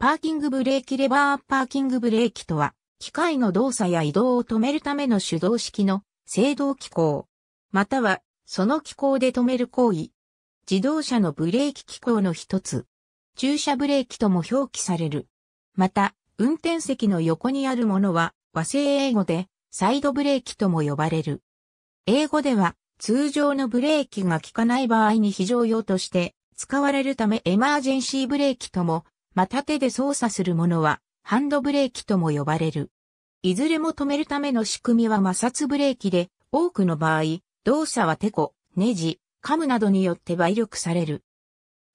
パーキングブレーキレバーパーキングブレーキとは、機械の動作や移動を止めるための手動式の制動機構、またはその機構で止める行為。自動車のブレーキ機構の一つ、駐車ブレーキとも表記される。また、運転席の横にあるものは和製英語でサイドブレーキとも呼ばれる。英語では通常のブレーキが効かない場合に非常用として使われるためエマージェンシーブレーキともまた手で操作するものは、ハンドブレーキとも呼ばれる。いずれも止めるための仕組みは摩擦ブレーキで、多くの場合、動作はテコ、ネジ、カムなどによって倍力される。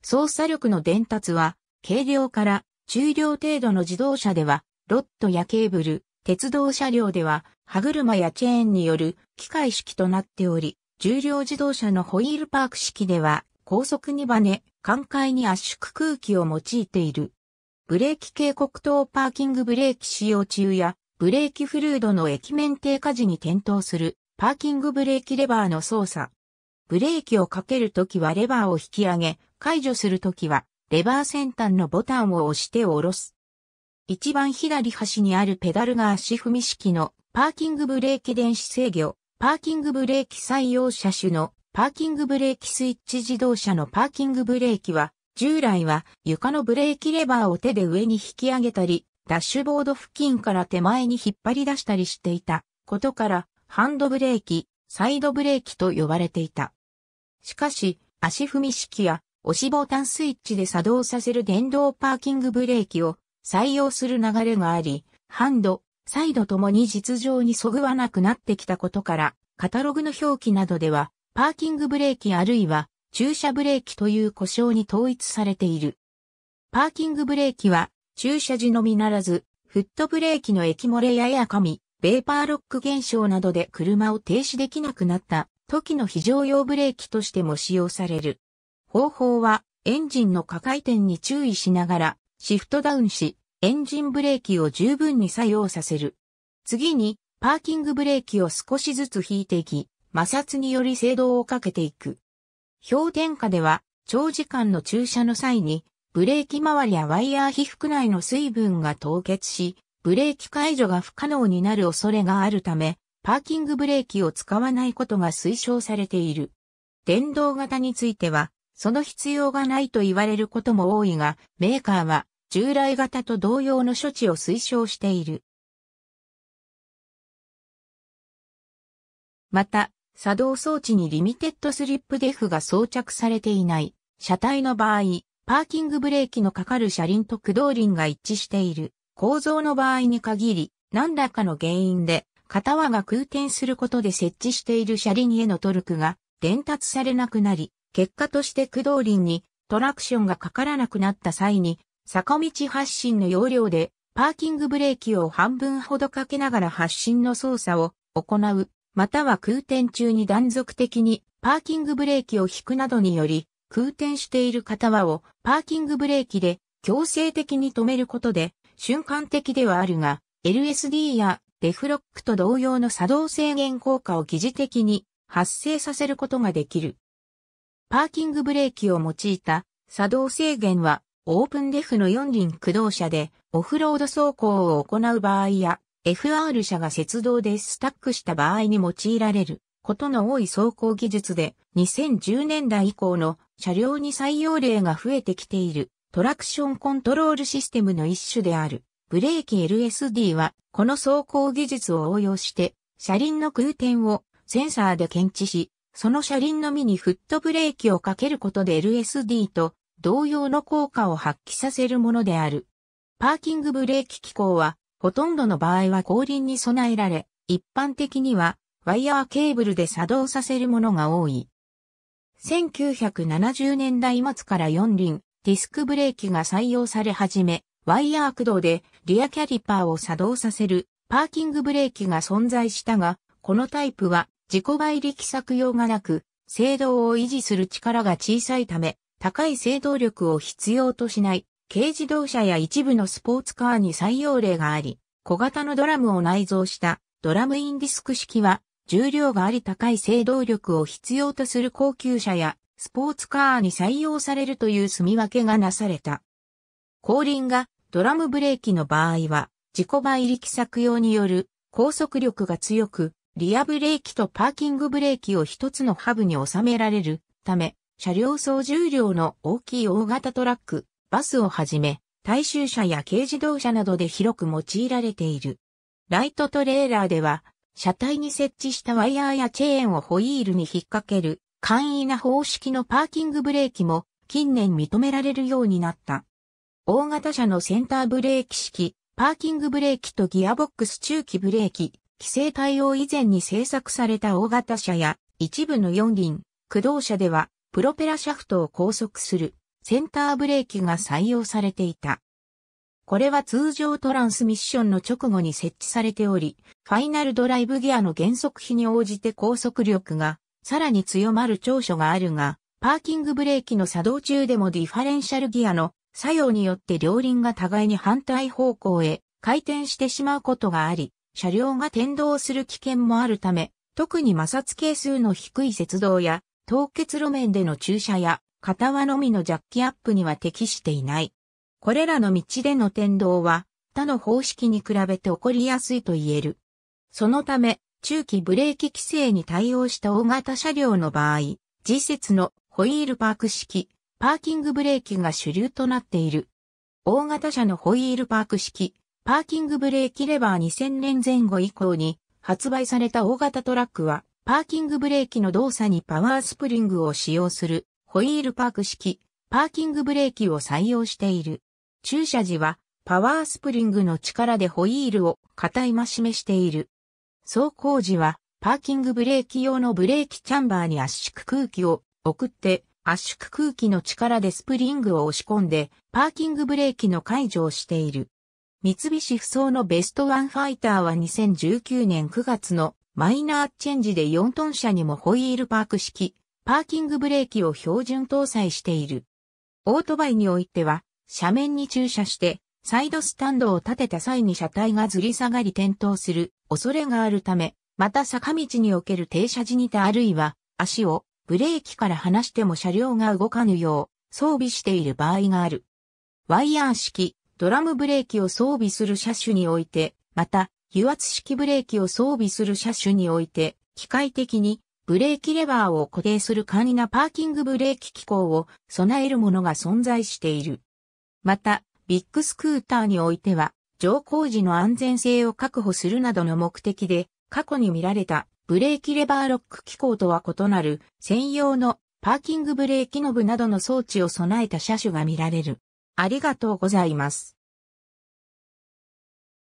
操作力の伝達は、軽量から中量程度の自動車では、ロットやケーブル、鉄道車両では、歯車やチェーンによる機械式となっており、重量自動車のホイールパーク式では、高速にバネ、寛解に圧縮空気を用いている。ブレーキ警告等パーキングブレーキ使用中や、ブレーキフルードの液面低下時に点灯する、パーキングブレーキレバーの操作。ブレーキをかけるときはレバーを引き上げ、解除するときは、レバー先端のボタンを押して下ろす。一番左端にあるペダルが足踏み式のパーキングブレーキ電子制御、パーキングブレーキ採用車種のパーキングブレーキスイッチ自動車のパーキングブレーキは、従来は床のブレーキレバーを手で上に引き上げたり、ダッシュボード付近から手前に引っ張り出したりしていたことから、ハンドブレーキ、サイドブレーキと呼ばれていた。しかし、足踏み式や押しボタンスイッチで作動させる電動パーキングブレーキを採用する流れがあり、ハンド、サイドともに実情にそぐわなくなってきたことから、カタログの表記などでは、パーキングブレーキあるいは駐車ブレーキという故障に統一されている。パーキングブレーキは駐車時のみならず、フットブレーキの液漏れやや紙、ベーパーロック現象などで車を停止できなくなった時の非常用ブレーキとしても使用される。方法はエンジンの下回転に注意しながらシフトダウンし、エンジンブレーキを十分に作用させる。次に、パーキングブレーキを少しずつ引いていき、摩擦により制動をかけていく。氷点下では、長時間の駐車の際に、ブレーキ周りやワイヤー被覆内の水分が凍結し、ブレーキ解除が不可能になる恐れがあるため、パーキングブレーキを使わないことが推奨されている。電動型については、その必要がないと言われることも多いが、メーカーは従来型と同様の処置を推奨している。また、作動装置にリミテッドスリップデフが装着されていない、車体の場合、パーキングブレーキのかかる車輪と駆動輪が一致している構造の場合に限り、何らかの原因で、片輪が空転することで設置している車輪へのトルクが伝達されなくなり、結果として駆動輪にトラクションがかからなくなった際に、坂道発進の要領でパーキングブレーキを半分ほどかけながら発進の操作を行うまたは空転中に断続的にパーキングブレーキを引くなどにより、空転している方はをパーキングブレーキで強制的に止めることで、瞬間的ではあるが、LSD やデフロックと同様の作動制限効果を疑似的に発生させることができる。パーキングブレーキを用いた作動制限はオープンデフの四輪駆動車でオフロード走行を行う場合や FR 車が雪道でスタックした場合に用いられることの多い走行技術で2010年代以降の車両に採用例が増えてきているトラクションコントロールシステムの一種であるブレーキ LSD はこの走行技術を応用して車輪の空転をセンサーで検知しその車輪のみにフットブレーキをかけることで LSD と同様の効果を発揮させるものである。パーキングブレーキ機構はほとんどの場合は後輪に備えられ、一般的にはワイヤーケーブルで作動させるものが多い。1970年代末から4輪、ディスクブレーキが採用され始め、ワイヤー駆動でリアキャリパーを作動させるパーキングブレーキが存在したが、このタイプは自己外力作用がなく、制動を維持する力が小さいため、高い制動力を必要としない軽自動車や一部のスポーツカーに採用例があり、小型のドラムを内蔵したドラムインディスク式は重量があり高い制動力を必要とする高級車やスポーツカーに採用されるという住み分けがなされた。後輪がドラムブレーキの場合は自己倍力作用による高速力が強く、リアブレーキとパーキングブレーキを一つのハブに収められるため、車両総重量の大きい大型トラック、バスをはじめ、大衆車や軽自動車などで広く用いられている。ライトトレーラーでは、車体に設置したワイヤーやチェーンをホイールに引っ掛ける簡易な方式のパーキングブレーキも近年認められるようになった。大型車のセンターブレーキ式、パーキングブレーキとギアボックス中期ブレーキ、規制対応以前に製作された大型車や一部の四輪、駆動車ではプロペラシャフトを拘束するセンターブレーキが採用されていた。これは通常トランスミッションの直後に設置されており、ファイナルドライブギアの減速比に応じて高速力がさらに強まる長所があるが、パーキングブレーキの作動中でもディファレンシャルギアの作用によって両輪が互いに反対方向へ回転してしまうことがあり、車両が転動する危険もあるため、特に摩擦係数の低い雪道や凍結路面での駐車や片輪のみのジャッキアップには適していない。これらの道での転動は他の方式に比べて起こりやすいと言える。そのため、中期ブレーキ規制に対応した大型車両の場合、次節のホイールパーク式、パーキングブレーキが主流となっている。大型車のホイールパーク式、パーキングブレーキレバー2000年前後以降に発売された大型トラックは、パーキングブレーキの動作にパワースプリングを使用するホイールパーク式、パーキングブレーキを採用している。駐車時は、パワースプリングの力でホイールを片今示している。走行時は、パーキングブレーキ用のブレーキチャンバーに圧縮空気を送って、圧縮空気の力でスプリングを押し込んで、パーキングブレーキの解除をしている。三菱不走のベストワンファイターは2019年9月のマイナーチェンジで4トン車にもホイールパーク式パーキングブレーキを標準搭載している。オートバイにおいては、斜面に駐車して、サイドスタンドを立てた際に車体がずり下がり転倒する恐れがあるため、また坂道における停車時にたあるいは足をブレーキから離しても車両が動かぬよう装備している場合がある。ワイヤー式ドラムブレーキを装備する車種において、また油圧式ブレーキを装備する車種において、機械的にブレーキレバーを固定する簡易なパーキングブレーキ機構を備えるものが存在している。また、ビッグスクーターにおいては、乗降時の安全性を確保するなどの目的で、過去に見られたブレーキレバーロック機構とは異なる専用のパーキングブレーキノブなどの装置を備えた車種が見られる。ありがとうございます。